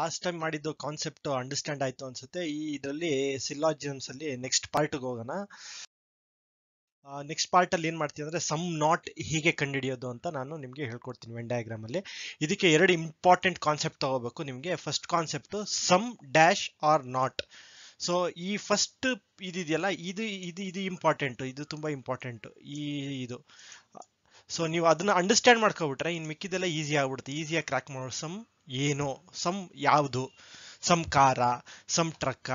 Last time ಮಾಡಿದ್ದು concept understand ಆಯ್ತು ಅನ್ಸುತ್ತೆ ಈ ಇದರಲ್ಲಿ ಸಿಲ್ಲಾಜಿಯಮ್ಸ್ ಅಲ್ಲಿ ನೆಕ್ಸ್ಟ್ ಪಾರ್ಟ್ಗೆ ಹೋಗೋಣ ನೆಕ್ಸ್ಟ್ ಪಾರ್ಟ್ ಅಲ್ಲಿ ಏನ್ ಮಾಡ್ತೀನಿ ಅಂದ್ರೆ ಸಮ್ ನಾಟ್ ಹೀಗೆ ಕಂಡುಹಿಡಿಯೋದು ಅಂತ ನಾನು ನಿಮಗೆ ಹೇಳ್ಕೊಡ್ತೀನಿ ವೆನ್ ಡಯಾಗ್ರಾಮ್ ಅಲ್ಲಿ ಇದಕ್ಕೆ ಎರಡು ಇಂಪಾರ್ಟೆಂಟ್ ಕಾನ್ಸೆಪ್ಟ್ ತಗೋಬೇಕು ನಿಮಗೆ first concept some dash are not so ಈ ಫಸ್ಟ್ ಇದಿದೆಯಲ್ಲ ಇದು ಇದು ಇದು ಇಂಪಾರ್ಟೆಂಟ್ ಇದು ತುಂಬಾ ಇಂಪಾರ್ಟೆಂಟ್ ಈ ಇದು ಸೊ ನೀವು ಅದನ್ನ ಅಂಡರ್ಸ್ಟ್ಯಾಂಡ್ ಮಾಡ್ಕೊಬಿಟ್ರೆ ಇನ್ ಮಿಕ್ಕಿದೆಲ್ಲ ಈಸಿ ಆಗ್ಬಿಡುತ್ತೆ ಈಸಿಯಾಗಿ ಕ್ರ್ಯಾಕ್ ಮಾಡೋ ಸಮ್ ಏನು ಸಮ್ ಯಾವುದು some car some truck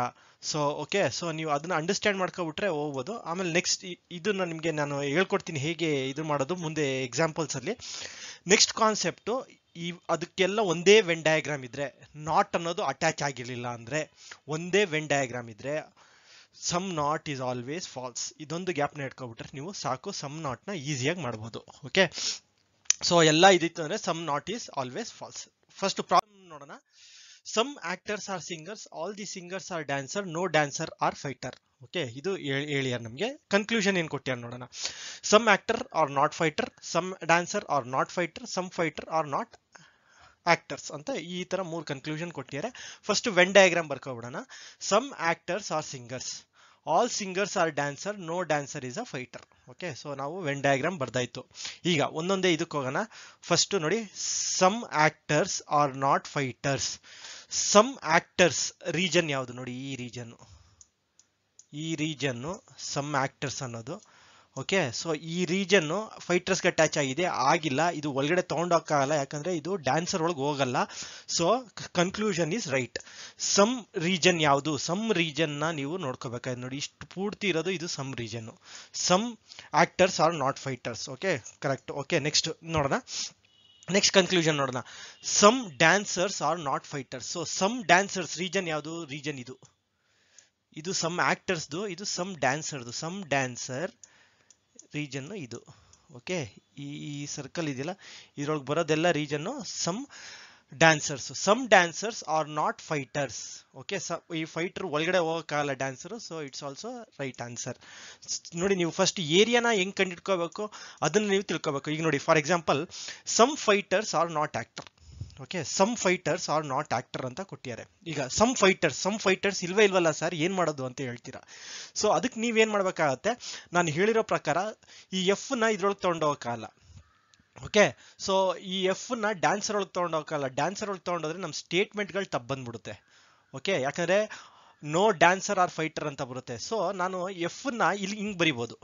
so okay so ನೀವು ಅದನ್ನ ಅಂಡರ್ಸ್ಟ್ಯಾಂಡ್ ಮಾಡ್ಕೊಬಿಟ್ರೆ ಹೋಗ್ಬೋದು ಆಮೇಲೆ ನೆಕ್ಸ್ಟ್ ಇದನ್ನ ನಿಮಗೆ ನಾನು ಹೇಳ್ಕೊಡ್ತೀನಿ ಹೇಗೆ ಇದು ಮಾಡೋದು ಮುಂದೆ ಎಕ್ಸಾಂಪಲ್ಸಲ್ಲಿ ನೆಕ್ಸ್ಟ್ ಕಾನ್ಸೆಪ್ಟು ಈ ಅದಕ್ಕೆಲ್ಲ ಒಂದೇ ವೆನ್ ಡಯಾಗ್ರಾಮ್ ಇದ್ದರೆ ನಾಟ್ ಅನ್ನೋದು ಅಟ್ಯಾಚ್ ಆಗಿರಲಿಲ್ಲ ಅಂದರೆ ಒಂದೇ ವೆನ್ ಡಯಾಗ್ರಾಮ್ ಇದ್ದರೆ some not is always false ಇದೊಂದು ಗ್ಯಾಪ್ನ ಇಟ್ಕೊಬಿಟ್ರೆ ನೀವು ಸಾಕು ಸಮ್ ನಾಟ್ನ ಈಸಿಯಾಗಿ ಮಾಡ್ಬೋದು ಓಕೆ ಸೊ ಎಲ್ಲ ಇದಿತ್ತು ಅಂದರೆ some not is always false first problem ನೋಡೋಣ some actors are singers all the singers are dancer no dancer are fighter okay ಇದು ಹೇಳಿಯಾರ ನಮಗೆ ಕನ್ಕ್ಲೂಷನ್ ಏನ್ ಕೊಟ್ಟ್ಯಾರ ನೋಡೋಣ some actor are not fighter some dancer are not fighter some fighter are not actors ಅಂತ ಈ ತರ ಮೂರ್ ಕನ್ಕ್ಲೂಷನ್ ಕೊಟ್ಟಿದ್ದಾರೆ ಫಸ್ಟ್ ವೆನ್ ಡಯಾಗ್ರಾಮ್ ಬರ್ಕೋಬಿಡೋಣ some actors are singers all singers are dancer no dancer is a fighter okay so ನಾವು Venn diagram ಇತ್ತು ಈಗ ಒಂದೊಂದೇ ಇದಕ್ಕೆ ಹೋಗೋಣ ಫಸ್ಟು ನೋಡಿ some actors are not fighters some actors region ಯಾವುದು ನೋಡಿ ಈ ರೀಜನ್ನು ಈ ರೀಜನ್ನು ಸಮ್ ಆಕ್ಟರ್ಸ್ ಅನ್ನೋದು ಓಕೆ ಸೊ ಈ ರೀಜನ್ನು ಫೈಟರ್ಸ್ಗೆ ಅಟ್ಯಾಚ್ ಆಗಿದೆ ಆಗಿಲ್ಲ ಇದು ಒಳಗಡೆ ತೊಗೊಂಡೋಕ್ಕಾಗಲ್ಲ ಯಾಕಂದರೆ ಇದು ಡ್ಯಾನ್ಸರ್ ಒಳಗೆ ಹೋಗಲ್ಲ so conclusion is right some region ಯಾವುದು ಸಮ್ ರೀಜನ್ನ ನೀವು ನೋಡ್ಕೋಬೇಕಾಯ್ತು ನೋಡಿ ಇಷ್ಟು ಪೂರ್ತಿ ಇರೋದು ಇದು some region some actors are not fighters okay correct okay next ನೋಡೋಣ ನೆಕ್ಸ್ಟ್ ಕನ್ಕ್ಲೂಷನ್ ನೋಡೋಣ some dancers are not fighters so some dancers region ಯಾವುದು ರೀಜನ್ ಇದು ಇದು ಸಮ್ ಆ್ಯಕ್ಟರ್ಸ್ದು ಇದು ಸಮ್ ಡ್ಯಾನ್ಸರ್ದು ಸಮ್ ಡ್ಯಾನ್ಸರ್ ರೀಜನ್ನು ಇದು ಓಕೆ ಈ ಈ ಸರ್ಕಲ್ ಇದೆಯಲ್ಲ ಇದ್ರೊಳಗೆ ಬರೋದೆಲ್ಲ region some dancers some dancers are not fighters okay ಈ ಫೈಟರ್ ಒಳಗಡೆ ಹೋಗೋಕ್ಕಾಗಲ್ಲ dancer so it's also right answer ನೋಡಿ ನೀವು ಫಸ್ಟ್ ಏರಿಯಾನ ಹೆಂಗೆ ಕಂಡಿಡ್ಕೋಬೇಕು ಅದನ್ನು ನೀವು ತಿಳ್ಕೋಬೇಕು ಈಗ ನೋಡಿ for example some fighters are not actor okay some fighters are not actor ಅಂತ ಕೊಟ್ಟಿದ್ದಾರೆ ಈಗ ಸಮ್ ಫೈಟರ್ಸ್ ಸಮ್ ಫೈಟರ್ಸ್ ಇಲ್ವೇ ಇಲ್ವಲ್ಲ ಸರ್ ಏನು ಮಾಡೋದು ಅಂತ ಹೇಳ್ತೀರಾ ಸೊ ಅದಕ್ಕೆ ನೀವೇನು ಮಾಡಬೇಕಾಗತ್ತೆ ನಾನು ಹೇಳಿರೋ ಪ್ರಕಾರ ಈ ಎಫ್ನ ಇದ್ರೊಳಗೆ ತೊಗೊಂಡೋಗಲ್ಲ ಓಕೆ ಸೊ ಈ ನ ಡ್ಯಾನ್ಸರ್ ಒಳಗೆ ತೊಗೊಂಡೋಗಲ್ಲ ಡ್ಯಾನ್ಸರ್ ಒಳಗೆ ತೊಗೊಂಡೋದ್ರೆ ನಮ್ಮ ಸ್ಟೇಟ್ಮೆಂಟ್ಗಳು ತಪ್ಪು ಬಂದ್ಬಿಡುತ್ತೆ ಓಕೆ ಯಾಕಂದ್ರೆ ನೋ ಡ್ಯಾನ್ಸರ್ ಆರ್ ಫೈಟರ್ ಅಂತ ಬರುತ್ತೆ ಸೊ ನಾನು ಎಫ್ನ ಇಲ್ಲಿ ಹಿಂಗೆ ಬರಿಬೋದು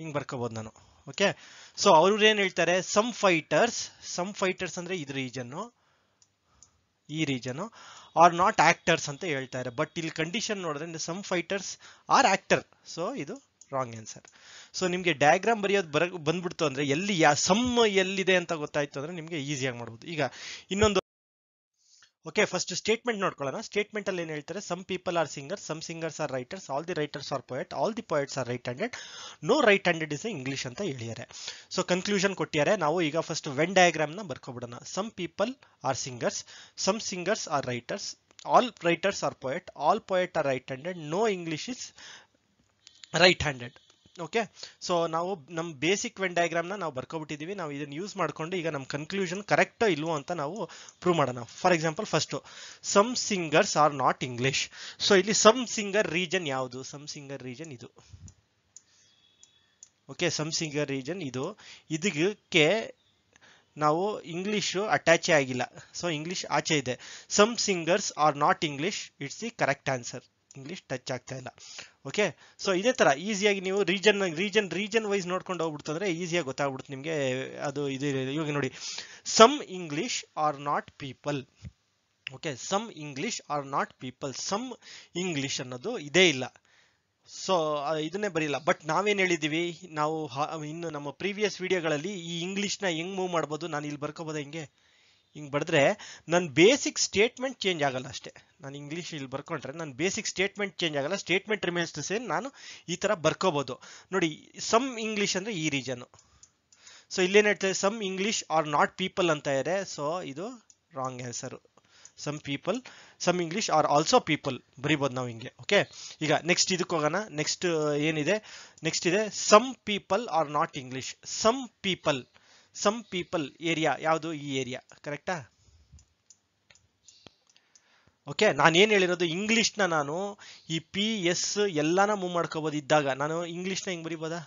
ಹಿಂಗೆ ಬರ್ಕೋಬೋದು ನಾನು ಓಕೆ ಸೊ ಅವರು ಏನ್ ಹೇಳ್ತಾರೆ ಸಮ್ ಫೈಟರ್ಸ್ ಸಮ್ ಫೈಟರ್ಸ್ ಅಂದ್ರೆ ಇದು ರೀಜನ್ ಈ ರೀಜನು ಆರ್ ನಾಟ್ ಆಕ್ಟರ್ಸ್ ಅಂತ ಹೇಳ್ತಾರೆ ಬಟ್ ಇಲ್ಲಿ ಕಂಡೀಷನ್ ನೋಡಿದ್ರೆ some fighters are actor so ಇದು ರಾಂಗ್ ಆನ್ಸರ್ ಸೊ ನಿಮ್ಗೆ ಡಯಾಗ್ರಾಮ್ ಬರೆಯೋದು ಬರ ಬಂದ್ಬಿಡ್ತು ಅಂದ್ರೆ ಎಲ್ಲಿ ಯಾ ಸಮ್ ಎಲ್ಲಿದೆ ಅಂತ ಗೊತ್ತಾಯ್ತು ಅಂದ್ರೆ ನಿಮಗೆ ಈಸಿಯಾಗಿ ಮಾಡ್ಬೋದು ಈಗ ಇನ್ನೊಂದು ಓಕೆ ಫಸ್ಟ್ ಸ್ಟೇಟ್ಮೆಂಟ್ ನೋಡ್ಕೊಳ್ಳೋಣ ಸ್ಟೇಟ್ಮೆಂಟ್ ಅಲ್ಲಿ ಏನ್ ಹೇಳ್ತಾರೆ some people are singer some singers are writers all the writers are poet all the poets are right handed no right handed is English ಅಂತ ಹೇಳಿದ್ದಾರೆ ಸೊ ಕನ್ಕ್ಲೂಷನ್ ಕೊಟ್ಟಿದ್ದಾರೆ ನಾವು ಈಗ ಫಸ್ಟ್ ವೆನ್ ಡಯಾಗ್ರಾಮ್ನ ಬರ್ಕೊಬಿಡೋಣ some people are singers some singers are writers all writers are poet all poet are right handed no English is right handed okay so ನಾವು ನಮ್ಮ basic Venn ಡಯಾಗ್ರಾಮ್ನ ನಾವು ಬರ್ಕೊಬಿಟ್ಟಿದೀವಿ ನಾವು ಇದನ್ನ ಯೂಸ್ ಮಾಡ್ಕೊಂಡು ಈಗ ನಮ್ಮ ಕನ್ಕ್ಲೂಷನ್ ಕರೆಕ್ಟ್ ಇಲ್ವೋ ಅಂತ ನಾವು ಪ್ರೂವ್ ಮಾಡೋಣ for example first some singers are not English so ಇಲ್ಲಿ ಸಮ್ ಸಿಂಗರ್ ರೀಜನ್ ಯಾವುದು ಸಮ್ ಸಿಂಗರ್ ರೀಜನ್ ಇದು ಓಕೆ ಸಮ್ ಸಿಂಗರ್ ರೀಜನ್ ಇದು ಇದಕ್ಕೆ ನಾವು ಇಂಗ್ಲಿಷ್ ಅಟ್ಯಾಚೇ ಆಗಿಲ್ಲ ಸೊ ಇಂಗ್ಲಿಷ್ ಆಚೆ ಇದೆ some singers are not English it's the correct answer English touch ಆಗ್ತಾ ಇಲ್ಲ ಓಕೆ ಸೊ ಇದೇ ಥರ ಈಸಿಯಾಗಿ ನೀವು ರೀಜನ್ ರೀಜನ್ ರೀಜನ್ ವೈಸ್ ನೋಡ್ಕೊಂಡು ಅಂದ್ರೆ ಈಸಿಯಾಗಿ ಗೊತ್ತಾಗ್ಬಿಡುತ್ತೆ ನಿಮಗೆ ಅದು ಇದು ಇವಾಗ ನೋಡಿ some English are not people okay some English are not people some English ಅನ್ನೋದು ಇದೇ ಇಲ್ಲ ಸೊ ಇದನ್ನೇ ಬರೀಲ್ಲ ಬಟ್ ನಾವೇನ್ ಹೇಳಿದ್ದೀವಿ ನಾವು ಇನ್ನು ನಮ್ಮ ಪ್ರೀವಿಯಸ್ ವಿಡಿಯೋಗಳಲ್ಲಿ ಈ ಇಂಗ್ಲೀಷ್ನ ಹೆಂಗ್ ಮೂವ್ ಮಾಡ್ಬೋದು ನಾನು ಇಲ್ಲಿ ಬರ್ಕೋಬೋದು ಹೆಂಗೆ ಹಿಂಗೆ ಬಡಿದ್ರೆ ನನ್ನ ಬೇಸಿಕ್ ಸ್ಟೇಟ್ಮೆಂಟ್ ಚೇಂಜ್ ಆಗಲ್ಲ ಅಷ್ಟೇ ನಾನು ಇಂಗ್ಲೀಷ್ ಇಲ್ಲಿ ಬರ್ಕೊಂಡ್ರೆ ನನ್ನ ಬೇಸಿಕ್ ಸ್ಟೇಟ್ಮೆಂಟ್ ಚೇಂಜ್ ಆಗಲ್ಲ ಸ್ಟೇಟ್ಮೆಂಟ್ ರಿಮೇನ್ಸ್ ದ ಸೇಮ್ ನಾನು ಈ ಥರ ಬರ್ಕೋಬೋದು ನೋಡಿ ಸಮ್ ಇಂಗ್ಲೀಷ್ ಅಂದರೆ ಈ ರೀಜನು ಸೊ ಇಲ್ಲೇನು ಹೇಳ್ತಾರೆ some English are not people ಅಂತ ಇದೆ ಸೊ ಇದು wrong answer some people some English are also people ಬರಿಬೋದು ನಾವು ಹಿಂಗೆ ಓಕೆ ಈಗ ನೆಕ್ಸ್ಟ್ ಇದಕ್ಕೆ ಹೋಗೋಣ ನೆಕ್ಸ್ಟ್ ಏನಿದೆ ನೆಕ್ಸ್ಟ್ ಇದೆ some people are not English some people some people area ಯಾವುದು ಈ ಏರಿಯಾ ಕರೆಕ್ಟಾ ಓಕೆ ನಾನೇನು ಹೇಳಿರೋದು ಇಂಗ್ಲೀಷ್ನ ನಾನು ಈ ಪಿ ಎಸ್ ಎಲ್ಲಾನ ಮೂವ್ ಮಾಡ್ಕೋಬೋದು ಇದ್ದಾಗ ನಾನು ಇಂಗ್ಲೀಷ್ನ ಹಿಂಗೆ ಬರಿಬೋದಾ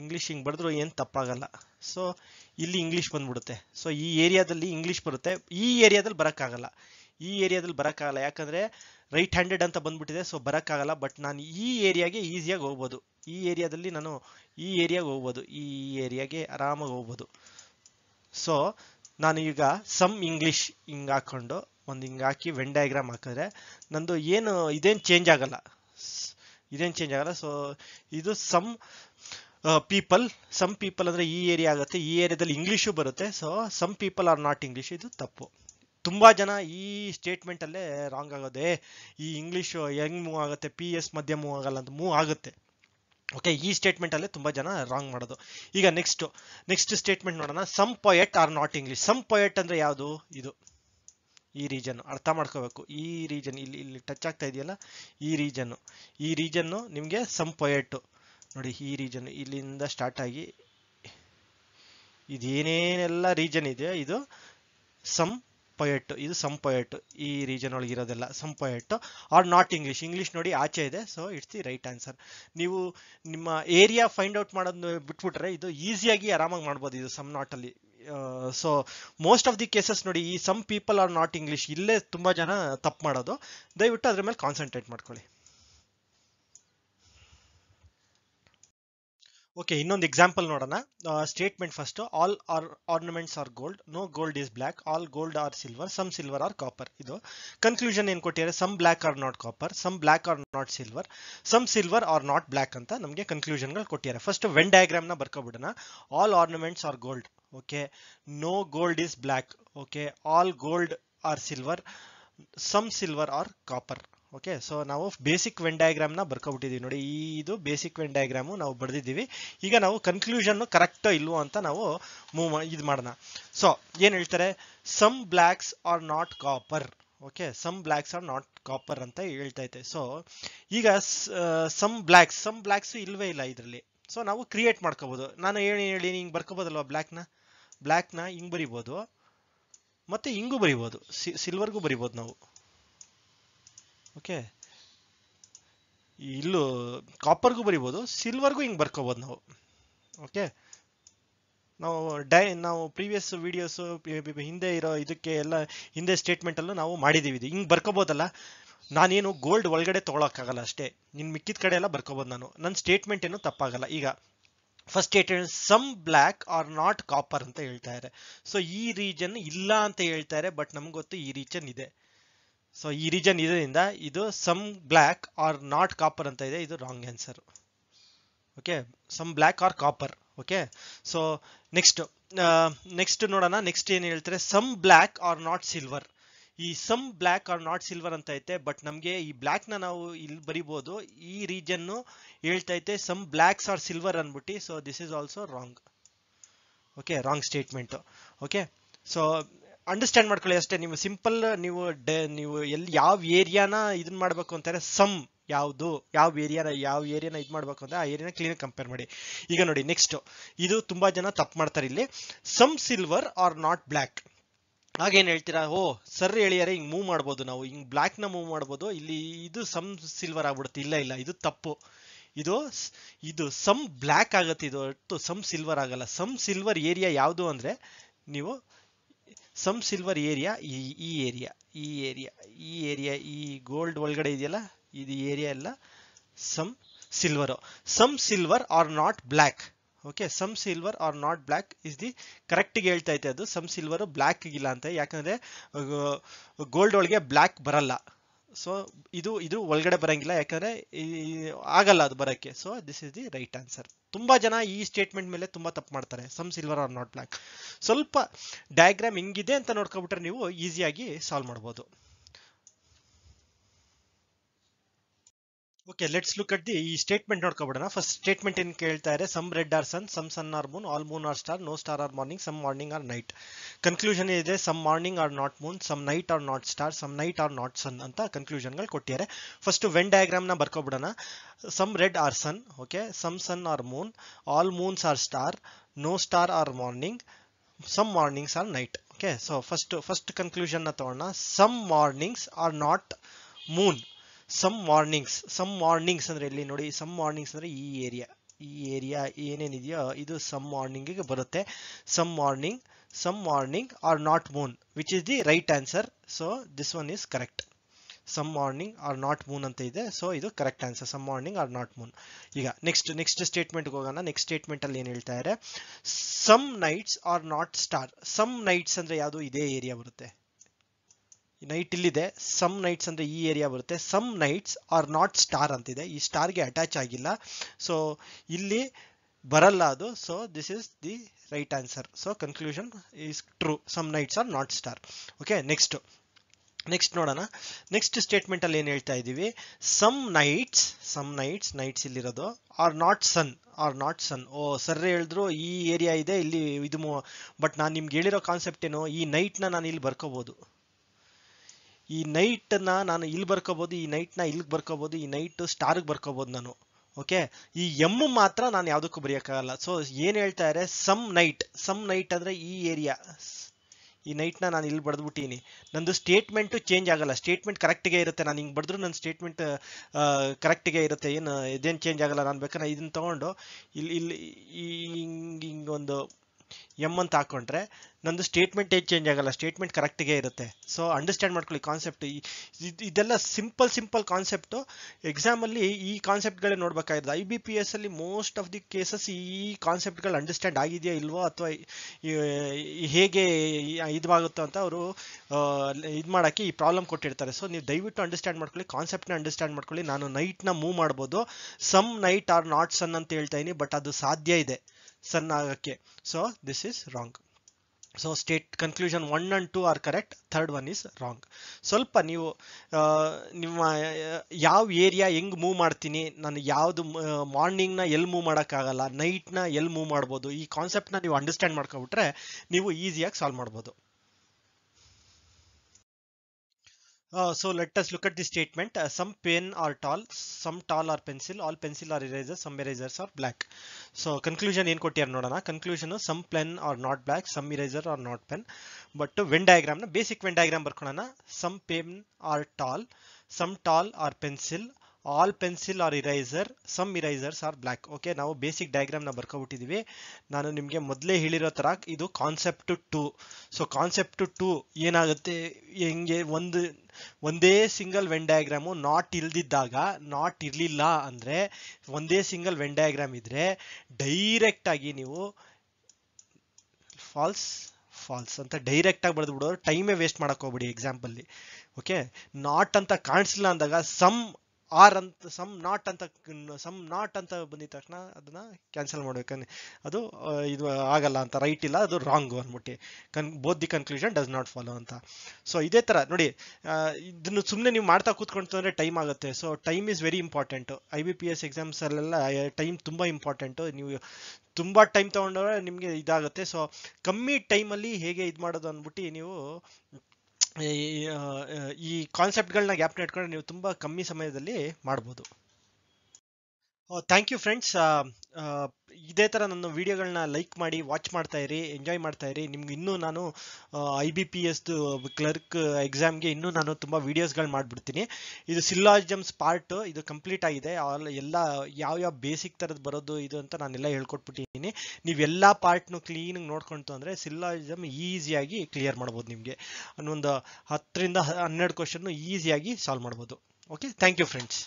ಇಂಗ್ಲೀಷ್ ಹಿಂಗೆ ಬರೆದ್ರು ಏನು ತಪ್ಪಾಗಲ್ಲ ಸೊ ಇಲ್ಲಿ ಇಂಗ್ಲೀಷ್ ಬಂದ್ಬಿಡುತ್ತೆ ಸೊ ಈ ಏರಿಯಾದಲ್ಲಿ ಇಂಗ್ಲೀಷ್ ಬರುತ್ತೆ ಈ ಏರಿಯಾದಲ್ಲಿ ಬರೋಕ್ಕಾಗಲ್ಲ ಈ ಏರಿಯಾದಲ್ಲಿ ಬರೋಕ್ಕಾಗಲ್ಲ ಯಾಕಂದರೆ ರೈಟ್ ಹ್ಯಾಂಡೆಡ್ ಅಂತ ಬಂದ್ಬಿಟ್ಟಿದೆ ಸೊ ಬರೋಕ್ಕಾಗಲ್ಲ ಬಟ್ ನಾನು ಈ ಏರಿಯಾಗೆ ಈಸಿಯಾಗಿ ಹೋಗ್ಬೋದು ಈ ಏರಿಯಾದಲ್ಲಿ ನಾನು ಈ ಏರಿಯಾಗೆ ಹೋಗ್ಬೋದು ಈ ಏರಿಯಾಗೆ ಆರಾಮಾಗಿ ಹೋಗ್ಬೋದು ಸೊ ನಾನು ಈಗ ಸಮ್ ಇಂಗ್ಲೀಷ್ ಹಿಂಗೆ ಹಾಕ್ಕೊಂಡು ಒಂದು ಹಿಂಗೆ ಹಾಕಿ ವೆನ್ ಡಯಾಗ್ರಾಮ್ ಹಾಕಿದ್ರೆ ನಂದು ಏನು ಇದೇನು ಚೇಂಜ್ ಆಗಲ್ಲ ಇದೇನು ಚೇಂಜ್ ಆಗಲ್ಲ ಸೊ ಇದು ಸಮ್ ಪೀಪಲ್ ಸಮ್ ಪೀಪಲ್ ಅಂದರೆ ಈ ಏರಿಯಾ ಆಗುತ್ತೆ ಈ ಏರಿಯಾದಲ್ಲಿ ಇಂಗ್ಲೀಷು ಬರುತ್ತೆ so some people are not English ಇದು ತಪ್ಪು ತುಂಬ ಜನ ಈ ಸ್ಟೇಟ್ಮೆಂಟಲ್ಲೇ ರಾಂಗ್ ಆಗೋದೆ ಈ ಇಂಗ್ಲೀಷು ಹೆಂಗೆ ಮೂವ್ ಆಗುತ್ತೆ ಪಿ ಎಸ್ ಮಧ್ಯ ಮೂವ್ ಆಗಲ್ಲ ಅಂತ ಮೂವ್ ಆಗುತ್ತೆ ಓಕೆ ಈ ಸ್ಟೇಟ್ಮೆಂಟ್ ಅಲ್ಲೇ ತುಂಬಾ ಜನ ರಾಂಗ್ ಮಾಡೋದು ಈಗ ನೆಕ್ಸ್ಟ್ ನೆಕ್ಸ್ಟ್ ಸ್ಟೇಟ್ಮೆಂಟ್ ನೋಡೋಣ some poet are not English some poet ಅಂದ್ರೆ ಯಾವುದು ಇದು ಈ ರೀಜನ್ ಅರ್ಥ ಮಾಡ್ಕೋಬೇಕು ಈ ರೀಜನ್ ಇಲ್ಲಿ ಇಲ್ಲಿ ಟಚ್ ಆಗ್ತಾ ಇದೆಯಲ್ಲ ಈ ರೀಜನ್ ಈ ರೀಜನ್ನು ನಿಮಗೆ ಸಮ್ ಪೊಯೆಟ್ ನೋಡಿ ಈ ರೀಜನ್ ಇಲ್ಲಿಂದ ಸ್ಟಾರ್ಟ್ ಆಗಿ ಇದೇನೇನೆಲ್ಲ ರೀಜನ್ ಇದೆ ಇದು ಸಮ್ ಪೊಯೆಟ್ ಇದು ಸಮ್ ಪೊಯೆಟ್ ಈ ರೀಜನ್ ಒಳಗೆ ಇರೋದೆಲ್ಲ some are not English English ನೋಡಿ ಆಚೆ ಇದೆ so it's the right answer ನೀವು ನಿಮ್ಮ ಏರಿಯಾ ಫೈಂಡ್ ಔಟ್ ಮಾಡೋದು ಬಿಟ್ಬಿಟ್ರೆ ಇದು ಈಸಿಯಾಗಿ ಆರಾಮಾಗಿ ಮಾಡ್ಬೋದು ಇದು ಸಮ್ ನಾಟಲ್ಲಿ so most of the cases ನೋಡಿ ಈ some people are not English ಇಲ್ಲೇ ತುಂಬ ಜನ ತಪ್ಪು ಮಾಡೋದು ದಯವಿಟ್ಟು ಅದ್ರ ಮೇಲೆ ಕಾನ್ಸಂಟ್ರೇಟ್ ಮಾಡ್ಕೊಳ್ಳಿ ಓಕೆ ಇನ್ನೊಂದು ಎಕ್ಸಾಂಪಲ್ ನೋಡೋಣ statement first all are ornaments are gold no gold is black all gold are silver some silver are copper ಇದು ಕನ್ಕ್ಲೂಷನ್ ಏನು ಕೊಟ್ಟಿದ್ದಾರೆ some black are not copper some black are not silver some silver are not black ಅಂತ ನಮಗೆ ಕನ್ಕ್ಲೂಷನ್ಗಳು ಕೊಟ್ಟಿದ್ದಾರೆ first Venn ಡಯಾಗ್ರಾಮ್ನ ಬರ್ಕೊಬಿಡೋಣ all ornaments are gold okay no gold is black okay all gold are silver some silver are copper okay so ನಾವು basic Venn ಡಯಾಗ್ರಾಮ್ನ ಬರ್ಕೊಬಿಟ್ಟಿದ್ದೀವಿ ನೋಡಿ ಇದು ಬೇಸಿಕ್ ವೆನ್ ಡಯಾಗ್ರಾಮು ನಾವು ಬರ್ದಿದ್ದೀವಿ ಈಗ ನಾವು ಕನ್ಕ್ಲೂಷನ್ ಕರೆಕ್ಟ್ ಇಲ್ವೋ ಅಂತ ನಾವು ಮೂವ್ ಇದು ಮಾಡೋಣ ಸೊ ಏನು ಹೇಳ್ತಾರೆ some blacks are not copper okay some blacks are not copper ಅಂತ ಹೇಳ್ತೈತೆ ಸೊ ಈಗ ಸಮ್ ಬ್ಲ್ಯಾಕ್ಸ್ ಸಮ್ ಬ್ಲ್ಯಾಕ್ಸ್ ಇಲ್ವೇ ಇಲ್ಲ ಇದರಲ್ಲಿ ಸೊ ನಾವು ಕ್ರಿಯೇಟ್ ಮಾಡ್ಕೋಬೋದು ನಾನು ಹೇಳಿ ಹೇಳಿ ಹಿಂಗೆ ಬರ್ಕೋಬೋದಲ್ವ ಬ್ಲ್ಯಾಕ್ನ ಬ್ಲ್ಯಾಕ್ನ ಹಿಂಗೆ ಬರಿಬೋದು ಮತ್ತು ಹಿಂಗೂ ಬರಿಬೋದು ಸಿಲ್ವರ್ಗೂ ಬರಿಬೋದು ನಾವು ಓಕೆ ಇಲ್ಲೂ ಕಾಪರ್ಗೂ ಬರಿಬೋದು ಸಿಲ್ವರ್ಗೂ ಹಿಂಗೆ ಬರ್ಕೋಬೋದು ನಾವು ಓಕೆ ನಾವು ಡೈ ನಾವು ಪ್ರೀವಿಯಸ್ ವೀಡಿಯೋಸು ಹಿಂದೆ ಇರೋ ಇದಕ್ಕೆ ಎಲ್ಲ ಹಿಂದೆ ಸ್ಟೇಟ್ಮೆಂಟಲ್ಲೂ ನಾವು ಮಾಡಿದ್ದೀವಿ ಇದು ಹಿಂಗೆ ಬರ್ಕೋಬೋದಲ್ಲ ನಾನೇನು ಗೋಲ್ಡ್ ಒಳಗಡೆ ತೊಗೊಳಕ್ಕಾಗಲ್ಲ ಅಷ್ಟೇ ನಿನ್ನ ಮಿಕ್ಕಿದ ಕಡೆ ಎಲ್ಲ ಬರ್ಕೋಬೋದು ನಾನು ನನ್ನ ಸ್ಟೇಟ್ಮೆಂಟ್ ಏನು ತಪ್ಪಾಗಲ್ಲ ಈಗ first statement some black are not copper ಅಂತ ಹೇಳ್ತಾ ಇದ್ದಾರೆ ಸೊ ಈ ರೀಜನ್ ಇಲ್ಲ ಅಂತ ಹೇಳ್ತಾರೆ ಬಟ್ ನಮ್ಗೆ ಗೊತ್ತು ಈ ರೀಜನ್ ಇದೆ ಸೊ ಈ ರೀಜನ್ ಇದರಿಂದ ಇದು some black are not copper ಅಂತ ಇದೆ ಇದು wrong answer okay some black are copper okay so next next ನೋಡೋಣ ನೆಕ್ಸ್ಟ್ ಏನು ಹೇಳ್ತಾರೆ some black are not silver ಈ some black are not silver ಅಂತ ಐತೆ ಬಟ್ ನಮಗೆ ಈ ಬ್ಲ್ಯಾಕ್ನ ನಾವು ಇಲ್ಲಿ ಬರಿಬೋದು ಈ ರೀಜನ್ನು ಹೇಳ್ತೈತೆ ಸಮ್ ಬ್ಲ್ಯಾಕ್ಸ್ ಆರ್ ಸಿಲ್ವರ್ ಅಂದ್ಬಿಟ್ಟು so this is also wrong okay wrong statement okay so understand ಮಾಡ್ಕೊಳ್ಳಿ ಅಷ್ಟೇ ನೀವು ಸಿಂಪಲ್ ನೀವು ನೀವು ಎಲ್ಲಿ ಯಾವ ಏರಿಯಾನ ಇದನ್ನ ಮಾಡಬೇಕು ಅಂತಾರೆ ಸಮ್ ಯಾವುದು ಯಾವ ಏರಿಯಾನ ಯಾವ ಏರಿಯಾನ ಇದು ಮಾಡ್ಬೇಕು ಅಂತ ಆ ಏರಿಯಾನ ಕ್ಲೀನಾಗಿ ಕಂಪೇರ್ ಮಾಡಿ ಈಗ ನೋಡಿ ನೆಕ್ಸ್ಟ್ ಇದು ತುಂಬಾ ಜನ ತಪ್ಪು ಮಾಡ್ತಾರೆ ಇಲ್ಲಿ some silver are not black ಹಾಗೇನು ಹೇಳ್ತೀರಾ ಓ ಸರ್ ಹೇಳಿಯಾರೆ ಹಿಂಗ್ ಮೂವ್ ಮಾಡ್ಬೋದು ನಾವು ಬ್ಲಾಕ್ ಬ್ಲ್ಯಾಕ್ನ ಮೂವ್ ಮಾಡ್ಬೋದು ಇಲ್ಲಿ ಇದು ಸಮ್ ಸಿಲ್ವರ್ ಆಗ್ಬಿಡುತ್ತೆ ಇಲ್ಲ ಇಲ್ಲ ಇದು ತಪ್ಪು ಇದು ಇದು ಸಮ್ ಬ್ಲ್ಯಾಕ್ ಆಗುತ್ತೆ ಇದು ಸಮ್ ಸಿಲ್ವರ್ ಆಗಲ್ಲ ಸಮ್ ಸಿಲ್ವರ್ ಏರಿಯಾ ಯಾವುದು ಅಂದರೆ ನೀವು ಸಮ್ ಸಿಲ್ವರ್ ಏರಿಯಾ ಈ ಈ ಏರಿಯಾ ಈ ಏರಿಯಾ ಈ ಏರಿಯಾ ಈ ಗೋಲ್ಡ್ ಒಳಗಡೆ ಇದೆಯಲ್ಲ ಇದು ಏರಿಯಾ ಎಲ್ಲ some silver some silver are not black okay some silver are not black is the ಕರೆಕ್ಟಿಗೆ ಹೇಳ್ತಾ ಐತೆ ಅದು ಸಮ್ ಸಿಲ್ವರು ಬ್ಲ್ಯಾಕ್ ಇಲ್ಲ ಅಂತ ಯಾಕಂದರೆ ಗೋಲ್ಡ್ ಒಳಗೆ ಬ್ಲ್ಯಾಕ್ ಬರಲ್ಲ ಸೊ ಇದು ಇದು ಒಳಗಡೆ ಬರಂಗಿಲ್ಲ ಯಾಕಂದ್ರೆ ಆಗಲ್ಲ ಅದು ಬರಕ್ಕೆ so this is the right answer ತುಂಬಾ ಜನ ಈ ಸ್ಟೇಟ್ಮೆಂಟ್ ಮೇಲೆ ತುಂಬಾ ತಪ್ಪು ಮಾಡ್ತಾರೆ some silver are not black ಸ್ವಲ್ಪ ಡಯಾಗ್ರಾಮ್ ಹಿಂಗಿದೆ ಅಂತ ನೋಡ್ಕೊಬಿಟ್ರೆ ನೀವು ಈಸಿಯಾಗಿ ಸಾಲ್ವ್ ಮಾಡ್ಬೋದು okay let's look at the ಈ ಸ್ಟೇಟ್ಮೆಂಟ್ ನೋಡ್ಕೊಬಿಡೋಣ ಫಸ್ಟ್ ಸ್ಟೇಟ್ಮೆಂಟ್ ಏನು ಕೇಳ್ತಾ ಇದೆ some red are sun some sun are moon all moon are star no star are morning some morning are night conclusion ಇದೆ some morning are not moon some night are not star some night are not sun ಅಂತ ಕನ್ಕ್ಲೂಷನ್ಗಳು ಕೊಟ್ಟಿದ್ದಾರೆ first Venn ಡಯಾಗ್ರಾಮ್ನ ಬರ್ಕೊಬಿಡೋಣ some red are sun okay some sun are moon all moons are star no star are morning some mornings are night okay so first first ಕನ್ಕ್ಲೂಷನ್ನ ತಗೋಣ some mornings are not moon some mornings some mornings ಅಂದ್ರೆ ಇಲ್ಲಿ ನೋಡಿ some mornings ಅಂದ್ರೆ ಈ area ಈ area ಏನೇನಿದೆಯೋ ಇದು some ಮಾರ್ನಿಂಗಿಗೆ ಬರುತ್ತೆ some morning some morning are not moon which is the right answer so this one is correct some morning are not moon ಅಂತ ಇದೆ ಸೊ ಇದು correct answer some morning are not moon ಈಗ next next ಸ್ಟೇಟ್ಮೆಂಟ್ಗೆ ಹೋಗೋಣ next statement ಅಲ್ಲಿ ಏನ್ ಹೇಳ್ತಾ ಇದ್ದಾರೆ some nights are not star some nights ಅಂದ್ರೆ ಯಾವುದು ಇದೇ ಏರಿಯಾ ಬರುತ್ತೆ ನೈಟ್ ಇಲ್ಲಿದೆ ಸಮ್ ನೈಟ್ಸ್ ಅಂದರೆ ಈ ಏರಿಯಾ ಬರುತ್ತೆ some nights are not star ಅಂತಿದೆ ಈ ಸ್ಟಾರ್ಗೆ ಅಟ್ಯಾಚ್ ಆಗಿಲ್ಲ ಸೊ ಇಲ್ಲಿ ಬರಲ್ಲ ಅದು so this is the right answer so conclusion is true some nights are not star okay next next ನೋಡೋಣ ನೆಕ್ಸ್ಟ್ ಸ್ಟೇಟ್ಮೆಂಟಲ್ಲಿ ಏನು ಹೇಳ್ತಾ ಇದ್ದೀವಿ some nights some nights nights ಇಲ್ಲಿರೋದು are not sun are not sun ಓ ಸರ್ ಹೇಳಿದ್ರು ಈ area ಇದೆ ಇಲ್ಲಿ ಇದು ಬಟ್ ನಾನು ನಿಮ್ಗೆ ಹೇಳಿರೋ ಕಾನ್ಸೆಪ್ಟ್ ಏನು ಈ ನೈಟ್ನ ನಾನು ಇಲ್ಲಿ ಬರ್ಕೋಬೋದು ಈ ನೈಟ್ನ ನಾನು ಇಲ್ಲಿ ಬರ್ಕೋಬೋದು ಈ ನೈಟ್ನ ಇಲ್ಲಿಗೆ ಬರ್ಕೋಬೋದು ಈ ನೈಟ್ ಸ್ಟಾರ್ಗೆ ಬರ್ಕೋಬೋದು ನಾನು ಓಕೆ ಈ ಎಮ್ ಮಾತ್ರ ನಾನು ಯಾವುದಕ್ಕೂ ಬರೆಯಕ್ಕಾಗಲ್ಲ ಸೊ ಏನು ಹೇಳ್ತಾ ಇದ್ದಾರೆ ಸಮ್ ನೈಟ್ ಸಮ್ ನೈಟ್ ಅಂದರೆ ಈ ಏರಿಯಾ ಈ ನೈಟ್ನ ನಾನು ಇಲ್ಲಿ ಬರೆದ್ಬಿಟ್ಟಿನಿ ನಂದು ಸ್ಟೇಟ್ಮೆಂಟು ಚೇಂಜ್ ಆಗಲ್ಲ ಸ್ಟೇಟ್ಮೆಂಟ್ ಕರೆಕ್ಟಿಗೆ ಇರುತ್ತೆ ನಾನು ಹಿಂಗೆ ಬಡಿದ್ರು ನನ್ನ ಸ್ಟೇಟ್ಮೆಂಟ್ ಕರೆಕ್ಟಿಗೆ ಇರುತ್ತೆ ಏನು ಇದೇನು ಚೇಂಜ್ ಆಗಲ್ಲ ನಾನು ಬೇಕಾದ್ರೆ ಇದನ್ನು ತಗೊಂಡು ಇಲ್ಲಿ ಇಲ್ಲಿ ಹಿಂಗೆ ಹಿಂಗೆ ಒಂದು ಎಮ್ ಅಂತ ಹಾಕೊಂಡ್ರೆ ನಂದು ಸ್ಟೇಟ್ಮೆಂಟ್ ಏನ್ ಚೇಂಜ್ ಆಗಲ್ಲ ಸ್ಟೇಟ್ಮೆಂಟ್ ಕರೆಕ್ಟಿಗೆ ಇರುತ್ತೆ ಸೊ ಅಂಡರ್ಸ್ಟ್ಯಾಂಡ್ ಮಾಡ್ಕೊಳ್ಳಿ ಕಾನ್ಸೆಪ್ಟ್ ಇದೆಲ್ಲ ಸಿಂಪಲ್ ಸಿಂಪಲ್ ಕಾನ್ಸೆಪ್ಟು ಎಕ್ಸಾಮಲ್ಲಿ ಈ ಕಾನ್ಸೆಪ್ಟ್ಗಳೇ ನೋಡ್ಬೇಕಾಗಿರೋದು ಐ ಬಿ ಪಿ ಎಸ್ ಅಲ್ಲಿ ಮೋಸ್ಟ್ ಆಫ್ ದಿ ಕೇಸಸ್ ಈ ಕಾನ್ಸೆಪ್ಟ್ಗಳು ಅಂಡರ್ಸ್ಟ್ಯಾಂಡ್ ಆಗಿದೆಯಾ ಇಲ್ವೋ ಅಥವಾ ಹೇಗೆ ಇದಾಗುತ್ತೋ ಅಂತ ಅವರು ಇದು ಮಾಡೋಕ್ಕೆ ಈ ಪ್ರಾಬ್ಲಮ್ ಕೊಟ್ಟಿರ್ತಾರೆ ಸೊ ನೀವು ದಯವಿಟ್ಟು ಅಂಡರ್ಸ್ಟ್ಯಾಂಡ್ ಮಾಡ್ಕೊಳ್ಳಿ ಕಾನ್ಸೆಪ್ಟ್ನ ಅಂಡರ್ಸ್ಟ್ಯಾಂಡ್ ಮಾಡ್ಕೊಳ್ಳಿ ನಾನು ನೈಟ್ನ ಮೂವ್ ಮಾಡ್ಬೋದು some night are not sun ಅಂತ ಹೇಳ್ತಾ ಇದ್ದೀನಿ ಬಟ್ ಅದು ಸಾಧ್ಯ ಇದೆ ಆಗಕ್ಕೆ so this is wrong so state conclusion one and two are correct third one is wrong ಸ್ವಲ್ಪ ನೀವು ನಿಮ್ಮ ಯಾವ ಏರಿಯಾ ಹೆಂಗ್ ಮೂವ್ ಮಾಡ್ತೀನಿ ನಾನು ಯಾವುದು ಮಾರ್ನಿಂಗ್ನ ಎಲ್ಲಿ ಮೂವ್ ಮಾಡೋಕ್ಕಾಗಲ್ಲ ನೈಟ್ನ ಎಲ್ಲಿ ಮೂವ್ ಮಾಡ್ಬೋದು ಈ ಕಾನ್ಸೆಪ್ಟ್ನ ನೀವು ಅಂಡರ್ಸ್ಟ್ಯಾಂಡ್ ಮಾಡ್ಕೊಬಿಟ್ರೆ ನೀವು ಈಸಿಯಾಗಿ ಸಾಲ್ವ್ ಮಾಡ್ಬೋದು so let us look at the statement. Uh, some pen are tall, some tall are pencil, all pencil are erasers, some erasers are black. So conclusion ಏನು ಕೊಟ್ಟಿದ್ದಾರೆ ನೋಡೋಣ conclusion some pen are not black some eraser are not pen but Venn ಡಯಾಗ್ರಾಮ್ನ basic Venn diagram ಬರ್ಕೊಳ್ಳೋಣ some pen are tall some tall are pencil all pencil are eraser some erasers are black okay ನಾವು basic ಡಯಾಗ್ರಾಮ್ನ ಬರ್ಕೊಬಿಟ್ಟಿದ್ದೀವಿ ನಾನು ನಿಮಗೆ ಮೊದಲೇ ಹೇಳಿರೋ ಥರ ಇದು concept two so concept two ಏನಾಗುತ್ತೆ ಹೆಂಗೆ ಒಂದು ಒಂದೇ ಸಿಂಗಲ್ ವೆನ್ ಡಯಾಗ್ರಾಮು ನಾಟ್ ಇಲ್ದಿದ್ದಾಗ ನಾಟ್ ಇರಲಿಲ್ಲ ಅಂದರೆ ಒಂದೇ ಸಿಂಗಲ್ ವೆನ್ ಡಯಾಗ್ರಾಮ್ ಇದ್ದರೆ ಡೈರೆಕ್ಟಾಗಿ ನೀವು ಫಾಲ್ಸ್ ಫಾಲ್ಸ್ ಅಂತ ಡೈರೆಕ್ಟಾಗಿ ಬರೆದು ಬಿಡೋರು ಟೈಮೇ ವೇಸ್ಟ್ ಮಾಡೋಕ್ಕೋಗ್ಬಿಡಿ ಎಕ್ಸಾಂಪಲ್ಲಿ ಓಕೆ ನಾಟ್ ಅಂತ ಕಾಣಿಸಿಲ್ಲ ಅಂದಾಗ ಸಮ್ ಆರ್ ಅಂತ ಸಮ್ ನಾಟ್ ಅಂತ ಸಮ್ ನಾಟ್ ಅಂತ ಬಂದಿದ ತಕ್ಷಣ ಅದನ್ನ ಕ್ಯಾನ್ಸಲ್ ಮಾಡ್ಬೇಕು ಅದು ಇದು ಆಗಲ್ಲ ಅಂತ ರೈಟ್ ಇಲ್ಲ ಅದು ರಾಂಗ್ ಅಂದ್ಬಿಟ್ಟು can both the conclusion does not follow ಅಂತ ಸೊ ಇದೇ ತರ ನೋಡಿ ಇದನ್ನು ಸುಮ್ಮನೆ ನೀವು ಮಾಡ್ತಾ ಕೂತ್ಕೊಂತು ಅಂದರೆ ಟೈಮ್ ಆಗುತ್ತೆ so time is very important I B P S ಅಲ್ಲೆಲ್ಲ ಟೈಮ್ ತುಂಬಾ ಇಂಪಾರ್ಟೆಂಟ್ ನೀವು ತುಂಬಾ ಟೈಮ್ ತಗೊಂಡ್ರೆ ನಿಮಗೆ ಇದಾಗುತ್ತೆ ಸೊ ಕಮ್ಮಿ ಟೈಮಲ್ಲಿ ಹೇಗೆ ಇದು ಮಾಡೋದು ಅಂದ್ಬಿಟ್ಟು ನೀವು ಈ ಕಾನ್ಸೆಪ್ಟ್ಗಳನ್ನ ಗ್ಯಾಪ್ನ ಇಟ್ಕೊಂಡು ನೀವು ತುಂಬ ಕಮ್ಮಿ ಸಮಯದಲ್ಲಿ ಮಾಡ್ಬೋದು ಥ್ಯಾಂಕ್ ಯು ಫ್ರೆಂಡ್ಸ್ ಇದೇ ಥರ ನನ್ನ ವೀಡಿಯೋಗಳನ್ನ ಲೈಕ್ ಮಾಡಿ ವಾಚ್ ಮಾಡ್ತಾ ಇರಿ ಎಂಜಾಯ್ ಮಾಡ್ತಾ ಇರಿ ನಿಮ್ಗೆ ಇನ್ನೂ ನಾನು ಐ ಬಿ ಪಿ ಎಸ್ದು ಕ್ಲರ್ಕ್ ಎಕ್ಸಾಮ್ಗೆ ಇನ್ನೂ ನಾನು ತುಂಬ ವೀಡಿಯೋಸ್ಗಳು ಮಾಡಿಬಿಡ್ತೀನಿ ಇದು ಸಿಲ್ಲಾಜಮ್ಸ್ ಪಾರ್ಟ್ ಇದು ಕಂಪ್ಲೀಟ್ ಆಗಿದೆ ಆಲ್ ಎಲ್ಲ ಯಾವ್ಯಾವ ಬೇಸಿಕ್ ಥರದ್ದು ಬರೋದು ಇದು ಅಂತ ನಾನೆಲ್ಲ ಹೇಳ್ಕೊಟ್ಬಿಟ್ಟಿದ್ದೀನಿ ನೀವೆಲ್ಲ ಪಾರ್ಟ್ನು ಕ್ಲೀನಾಗಿ ನೋಡ್ಕೊಳ್ತು ಅಂದರೆ ಸಿಲ್ಲಾಜಮ್ ಈಸಿಯಾಗಿ ಕ್ಲಿಯರ್ ಮಾಡ್ಬೋದು ನಿಮಗೆ ಅನ್ನೊಂದು ಹತ್ತರಿಂದ ಹನ್ನೆರಡು ಕ್ವಶನ್ನು ಈಸಿಯಾಗಿ ಸಾಲ್ವ್ ಮಾಡ್ಬೋದು ಓಕೆ ಥ್ಯಾಂಕ್ ಯು ಫ್ರೆಂಡ್ಸ್